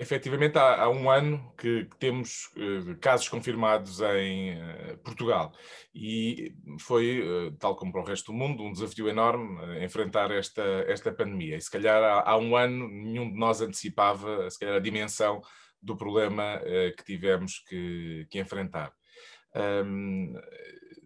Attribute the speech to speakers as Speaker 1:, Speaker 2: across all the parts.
Speaker 1: Efetivamente, há, há, um ano que, que temos uh, casos confirmados em uh, Portugal e foi, uh, tal como para o resto do mundo, um desafio enorme enfrentar esta, esta pandemia. E se calhar há, há, um ano nenhum de nós antecipava se calhar, a dimensão do problema que tivemos que, que enfrentar. Um,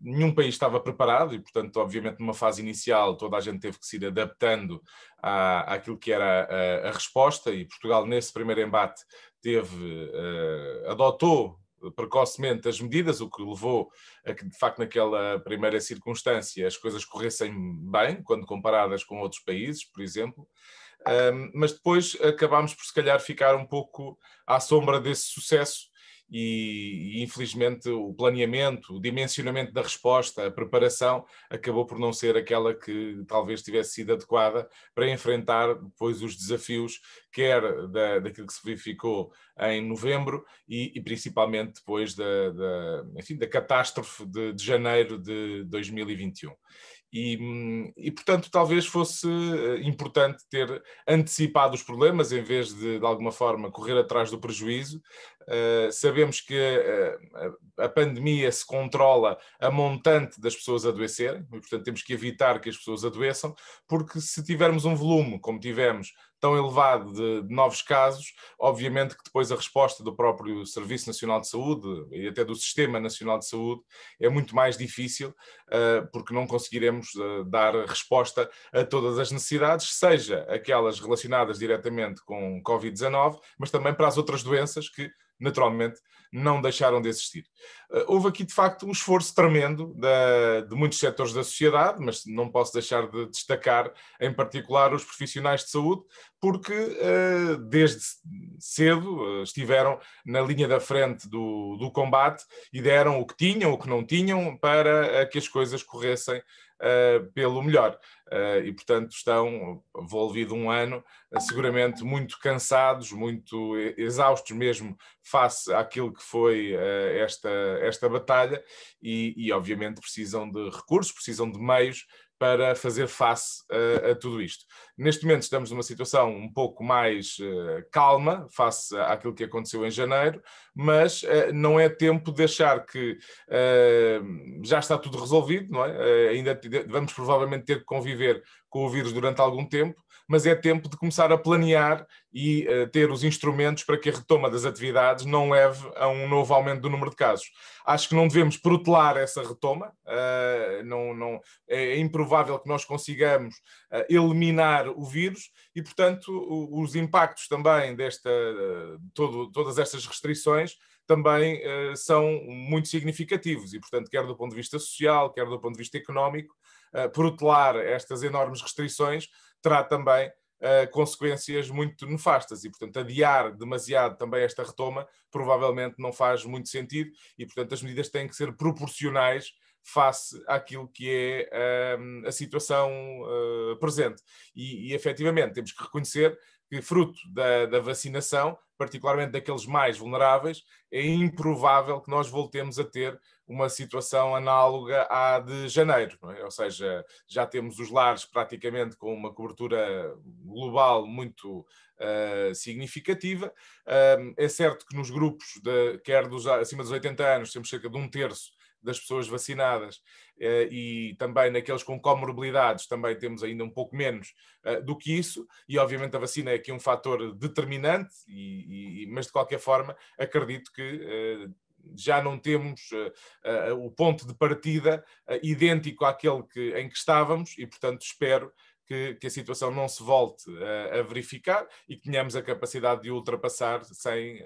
Speaker 1: nenhum país estava preparado e, portanto, obviamente, numa fase inicial, toda a gente teve que se ir adaptando à, àquilo que era a, a resposta, e Portugal, nesse primeiro embate, teve, uh, adotou precocemente as medidas, o que levou a que, de facto, naquela primeira circunstância as coisas corressem bem, quando comparadas com outros países, por exemplo. Um, mas depois acabámos por, se calhar, ficar um pouco à sombra desse sucesso e, infelizmente o planeamento, o dimensionamento da resposta, a preparação acabou por não ser aquela que talvez tivesse sido adequada para enfrentar depois os desafios, quer da, daquilo que se verificou em novembro e, e principalmente depois da, da, enfim, da catástrofe de, de janeiro de 2021. E, e, portanto, talvez fosse eh, importante ter antecipado os problemas em vez de, de alguma forma, correr atrás do prejuízo, eh, sabemos que uh, a pandemia se controla a montante das pessoas adoecerem, e, portanto, temos que evitar que as pessoas adoeçam, porque se tivermos um volume, como tivemos, tão elevado de, de novos casos, obviamente que depois a resposta do próprio Serviço Nacional de Saúde e até do Sistema Nacional de Saúde é muito mais difícil, uh, porque não conseguiremos dar resposta a todas as necessidades, seja aquelas relacionadas diretamente com Covid-19, mas também para as outras doenças que naturalmente, não deixaram de existir. Eh, houve aqui, de facto, um esforço tremendo de muitos setores da sociedade, mas não posso deixar de destacar, em particular, os profissionais de saúde, porque eh, desde cedo eh, estiveram na linha da frente do, do, combate e deram o que tinham, o que não tinham, para eh, que as coisas corressem pelo melhor. e, portanto, estão, envolvido um ano, seguramente muito cansados, muito exaustos mesmo face àquilo que foi esta, esta batalha e, e, obviamente, precisam de recursos, precisam de meios para fazer face uh, a tudo isto. Neste momento estamos numa situação um pouco mais uh, calma face àquilo que aconteceu em janeiro, mas uh, não é tempo de achar que uh, já está tudo resolvido, não é? Eh, ainda vamos provavelmente ter que conviver com o vírus durante algum tempo, mas é tempo de começar a planear e uh, ter os instrumentos para que a retoma das atividades não leve a um novo aumento do número de casos. Acho que não devemos protelar essa retoma, uh, não, não, é, é improvável que nós consigamos eliminar o vírus e, portanto, os impactos também desta, eh, todo, todas estas restrições também eh, são muito significativos e, portanto, quer do ponto de vista social, quer do ponto de vista económico, eh, protelar estas enormes restrições terá também consequências muito nefastas e, portanto, adiar demasiado também esta retoma provavelmente não faz muito sentido e, portanto, as medidas têm que ser proporcionais face àquilo que é ehm, a situação uh, presente. E, e efetivamente temos que reconhecer que, fruto da, da vacinação, particularmente daqueles mais vulneráveis, é improvável que nós voltemos a ter uma situação análoga à de janeiro, é? ou seja, já temos os lares praticamente com uma cobertura global muito uh, significativa. Uh, é certo que nos grupos, de, quer dos, acima dos 80 anos, temos cerca de um terço das pessoas vacinadas eh, e também naqueles com comorbilidades, também temos ainda um pouco menos eh, do que isso, e obviamente a vacina é aqui um fator determinante, e, e, mas de qualquer forma acredito que eh, já não temos o ponto de partida idêntico àquele que, em que estávamos e, portanto, espero que, que a situação não se volte a verificar e que tenhamos a capacidade de ultrapassar sem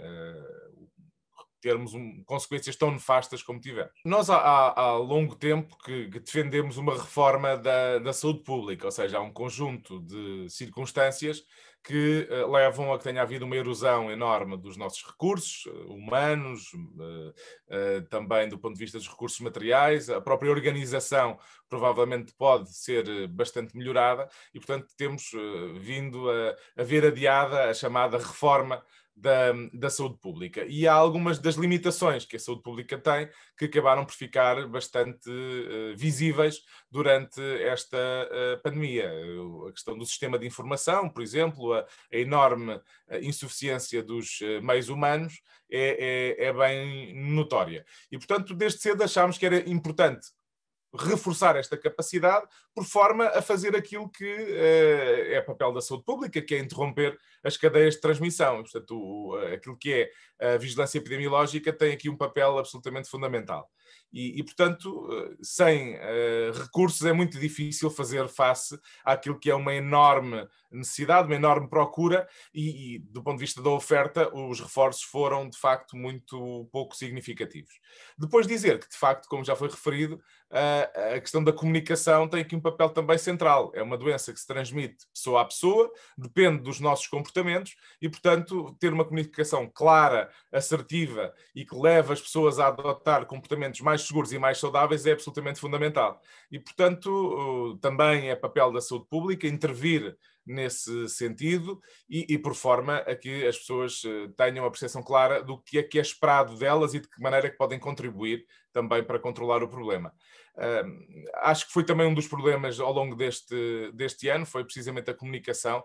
Speaker 1: termos um, consequências tão nefastas como tivemos. Nós há, há, há longo tempo que, que, defendemos uma reforma da, da, saúde pública, ou seja, há um conjunto de circunstâncias que uh, levam a que tenha havido uma erosão enorme dos nossos recursos eh, humanos, uh, uh, também do ponto de vista dos recursos materiais, a própria organização provavelmente pode ser bastante melhorada e, portanto, temos vindo a, a ver adiada a chamada reforma da, da saúde pública. E há algumas das limitações que a saúde pública tem que acabaram por ficar bastante uh, visíveis durante esta uh, pandemia. A questão do sistema de informação, por exemplo, a, a enorme eh, insuficiência dos uh, meios humanos é, é, é bem notória. E, portanto, desde cedo achámos que era importante reforçar esta capacidade por forma a fazer aquilo que uh, é papel da saúde pública, que é interromper as cadeias de transmissão. Portanto, o, eh, aquilo que é a vigilância epidemiológica tem aqui um papel absolutamente fundamental. E, e portanto, eh, sem uh, recursos é muito difícil fazer face àquilo que é uma enorme necessidade, uma enorme procura, e, e do ponto de vista da oferta, os reforços foram, de facto, muito pouco significativos. Depois dizer que, de facto, como já foi referido, uh, a, questão da comunicação tem aqui um papel também central. É uma doença que se transmite pessoa a pessoa, depende dos nossos comportamentos e, portanto, ter uma comunicação clara, assertiva e que leva as pessoas a adotar comportamentos mais seguros e mais saudáveis é absolutamente fundamental. E, portanto, também é papel da saúde pública intervir nesse sentido e, e, por forma a que as pessoas eh, tenham a percepção clara do que é que é esperado delas e de que maneira é que podem contribuir também para controlar o problema. Um, acho que foi também um dos problemas ao longo deste, deste ano, foi precisamente a comunicação,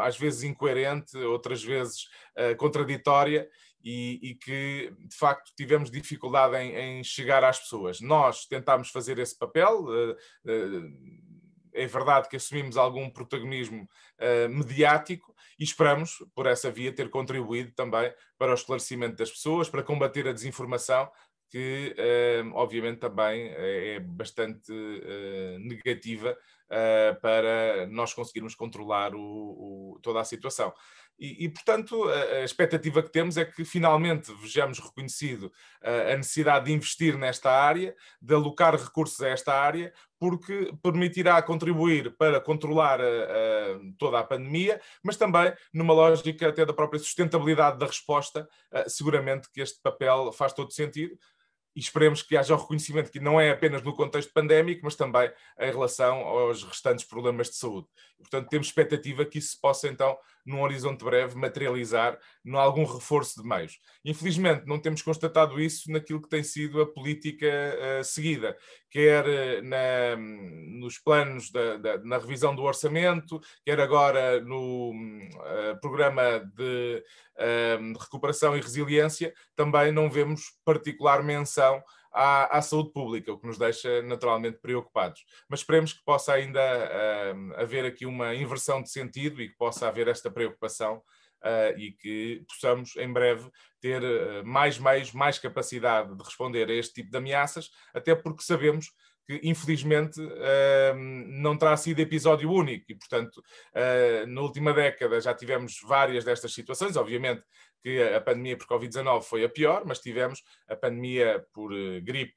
Speaker 1: às vezes incoerente, outras vezes uh, contraditória, e, e, que de facto tivemos dificuldade em, em, chegar às pessoas. Nós tentámos fazer esse papel, uh, é verdade que assumimos algum protagonismo uh, mediático e esperamos, por essa via, ter contribuído também para o esclarecimento das pessoas, para combater a desinformação, que uh, obviamente também eh, é bastante uh, negativa para nós conseguirmos controlar o, o, toda a situação. E, e, portanto, a, a, expectativa que temos é que finalmente vejamos reconhecido a, a necessidade de investir nesta área, de alocar recursos a esta área, porque permitirá contribuir para controlar a, toda a pandemia, mas também numa lógica até da própria sustentabilidade da resposta, seguramente que este papel faz todo sentido. E esperemos que haja o reconhecimento que não é apenas no contexto pandémico, mas também em relação aos restantes problemas de saúde. Portanto, temos expectativa que isso possa então num horizonte breve, materializar num algum reforço de meios. Infelizmente, não temos constatado isso naquilo que tem sido a política uh, seguida, quer eh, na, nos planos da, da, na revisão do orçamento, quer agora no uh, programa de uh, recuperação e resiliência, também não vemos particular menção à, à, saúde pública, o que nos deixa naturalmente preocupados. Mas esperemos que possa ainda uh, haver aqui uma inversão de sentido e que possa haver esta preocupação uh, e que possamos em breve ter ah, mais meios, mais capacidade de responder a este tipo de ameaças, até porque sabemos que infelizmente ehm, não terá sido episódio único e, portanto, eh, na última década já tivemos várias destas situações, obviamente que a pandemia por Covid-19 foi a pior, mas tivemos a pandemia por eh, gripe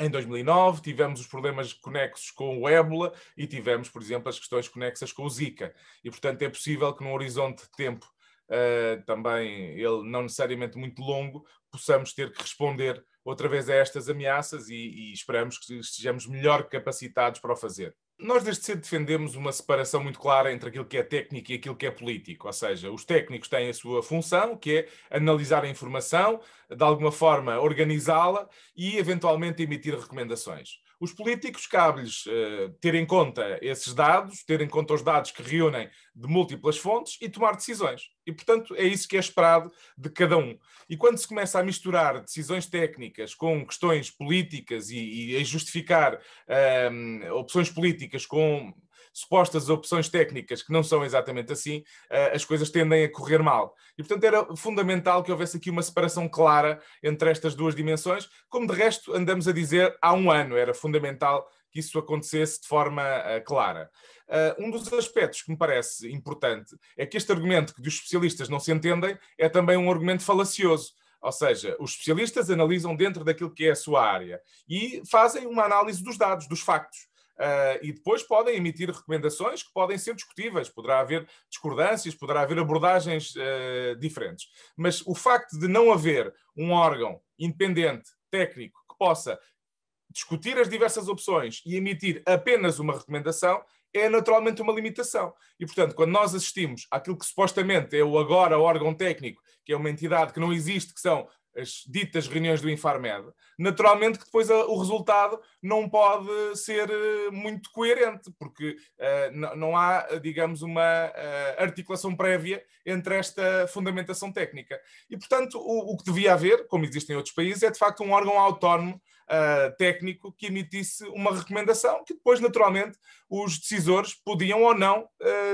Speaker 1: em 2009, tivemos os problemas conexos com o ébola e tivemos, por exemplo, as questões conexas com o Zika. E, portanto, é possível que num horizonte de tempo uh, também ele não necessariamente muito longo, possamos ter que responder outra vez a estas ameaças e, e esperamos que estejamos melhor capacitados para o fazer. Nós desde cedo defendemos uma separação muito clara entre aquilo que é técnico e aquilo que é político, ou seja, os técnicos têm a sua função, que é analisar a informação, de alguma forma organizá-la e eventualmente emitir recomendações. Os políticos cabe-lhes uh, ter em conta esses dados, ter em conta os dados que reúnem de múltiplas fontes e tomar decisões. E, portanto, é isso que é esperado de cada um. E quando se começa a misturar decisões técnicas com questões políticas e, e a justificar uh, opções políticas com supostas opções técnicas que não são exatamente assim, eh, as coisas tendem a correr mal. E, portanto, era fundamental que houvesse aqui uma separação clara entre estas duas dimensões, como de resto andamos a dizer há um ano, era fundamental que isso acontecesse de forma uh, clara. Uh, um dos aspectos que me parece importante é que este argumento que os especialistas não se entendem é também um argumento falacioso. Ou seja, os especialistas analisam dentro daquilo que é a sua área e fazem uma análise dos dados, dos factos. Uh, e depois podem emitir recomendações que podem ser discutíveis, poderá haver discordâncias, poderá haver abordagens uh, diferentes. Mas o facto de não haver um órgão independente, técnico, que possa discutir as diversas opções e emitir apenas uma recomendação é naturalmente uma limitação. E, portanto, quando nós assistimos àquilo que supostamente é o agora órgão técnico, que é uma entidade que não existe, que são as ditas reuniões do Infarmed, naturalmente que depois eh, o resultado não pode ser eh, muito coerente, porque uh, não há, digamos, uma uh, articulação prévia entre esta fundamentação técnica. E, portanto, o, o, que devia haver, como existe em outros países, é de facto um órgão autónomo uh, técnico que emitisse uma recomendação que depois, naturalmente, os decisores podiam ou não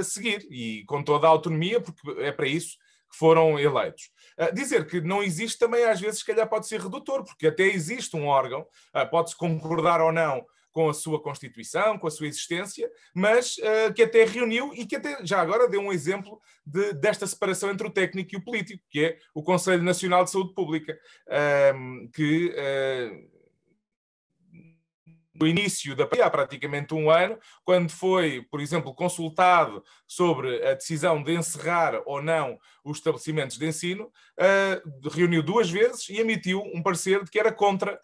Speaker 1: seguir, e com toda a autonomia, porque é para isso que foram eleitos. Ah, dizer que não existe também, às vezes, se calhar pode ser redutor, porque até existe um órgão, ah, pode-se concordar ou não com a sua Constituição, com a sua existência, mas ah, que até reuniu e que até já agora deu um exemplo de, desta separação entre o técnico e o político, que é o Conselho Nacional de Saúde Pública, que no início da há praticamente um ano, quando foi, por exemplo, consultado sobre a decisão de encerrar ou não os estabelecimentos de ensino, uh, reuniu duas vezes e emitiu um parecer de que era contra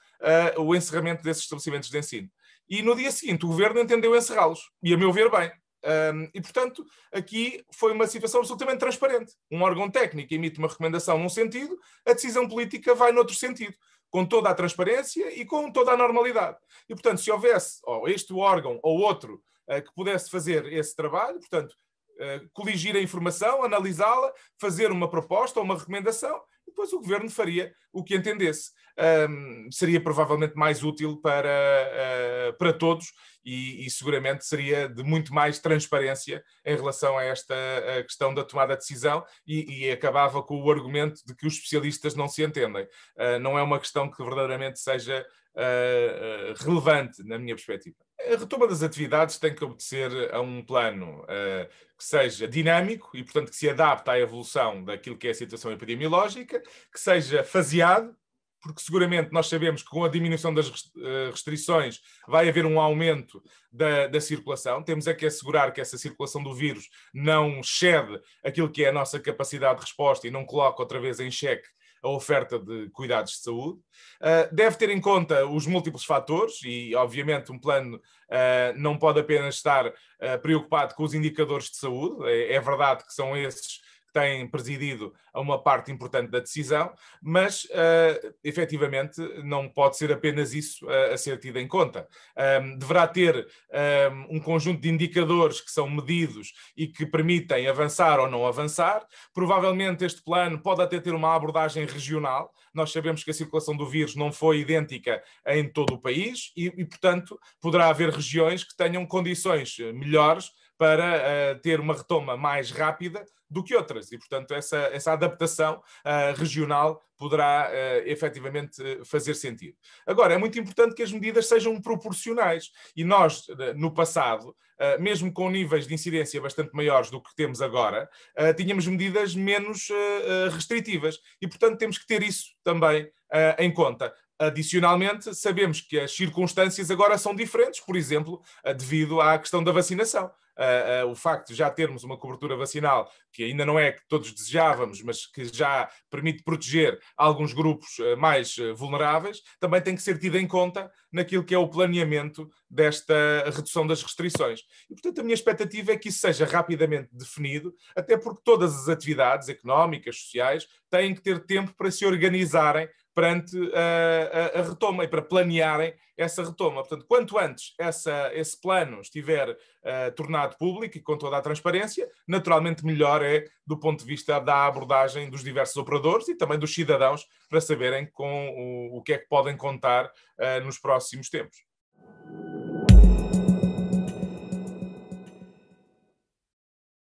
Speaker 1: uh, o encerramento desses estabelecimentos de ensino. E no dia seguinte o governo entendeu encerrá-los, e a meu ver bem. Um, ah, e, portanto, aqui foi uma situação absolutamente transparente. Um órgão técnico emite uma recomendação num sentido, a decisão política vai noutro sentido com toda a transparência e com toda a normalidade. E, portanto, se houvesse ou este órgão ou outro eh, que pudesse fazer esse trabalho, portanto, eh, coligir a informação, analisá-la, fazer uma proposta ou uma recomendação depois o governo faria o que entendesse. Um, seria provavelmente mais útil para, uh, para todos e, e, seguramente seria de muito mais transparência em relação a esta a questão da tomada de decisão e, e, acabava com o argumento de que os especialistas não se entendem. Uh, não é uma questão que verdadeiramente seja eh, eh, relevante, na minha perspectiva. A retoma das atividades tem que obedecer a um plano uh, que seja dinâmico e, portanto, que se adapte à evolução daquilo que é a situação epidemiológica, que seja faseado, porque seguramente nós sabemos que com a diminuição das restrições vai haver um aumento da, da, circulação. Temos é que assegurar que essa circulação do vírus não cede aquilo que é a nossa capacidade de resposta e não coloca outra vez em xeque a oferta de cuidados de saúde. Ah, deve ter em conta os múltiplos fatores e, obviamente, um plano ah, não pode apenas estar ah, preocupado com os indicadores de saúde, é, é verdade que são esses que tem presidido a uma parte importante da decisão, mas uh, efetivamente não pode ser apenas isso a ser tido em conta. Um, deverá ter um, um, conjunto de indicadores que são medidos e que permitem avançar ou não avançar. Provavelmente este plano pode até ter uma abordagem regional. Nós sabemos que a circulação do vírus não foi idêntica em todo o país e, e portanto, poderá haver regiões que tenham condições eh, melhores para eh, ter uma retoma mais rápida do que outras. E, portanto, essa, essa adaptação eh, regional poderá uh, efetivamente fazer sentido. Agora, é muito importante que as medidas sejam proporcionais e nós, no passado, uh, mesmo com níveis de incidência bastante maiores do que temos agora, uh, tínhamos medidas menos restritivas e, portanto, temos que ter isso também em conta. Adicionalmente, sabemos que as circunstâncias agora são diferentes, por exemplo, devido à questão da vacinação uh, uh, o facto de já termos uma cobertura vacinal, que ainda não é que todos desejávamos, mas que já permite proteger alguns grupos eh, mais eh, vulneráveis, também tem que ser tida em conta naquilo que é o planeamento desta redução das restrições. E, portanto, a minha expectativa é que isso seja rapidamente definido, até porque todas as atividades económicas, sociais, têm que ter tempo para se organizarem perante a, eh, a, a retoma e para planearem essa retoma. Portanto, quanto antes essa, esse plano estiver uh, tornado público e com toda a transparência, naturalmente melhor é do ponto de vista da abordagem dos diversos operadores e também dos cidadãos para saberem com o, o que é que podem contar uh, nos próximos tempos.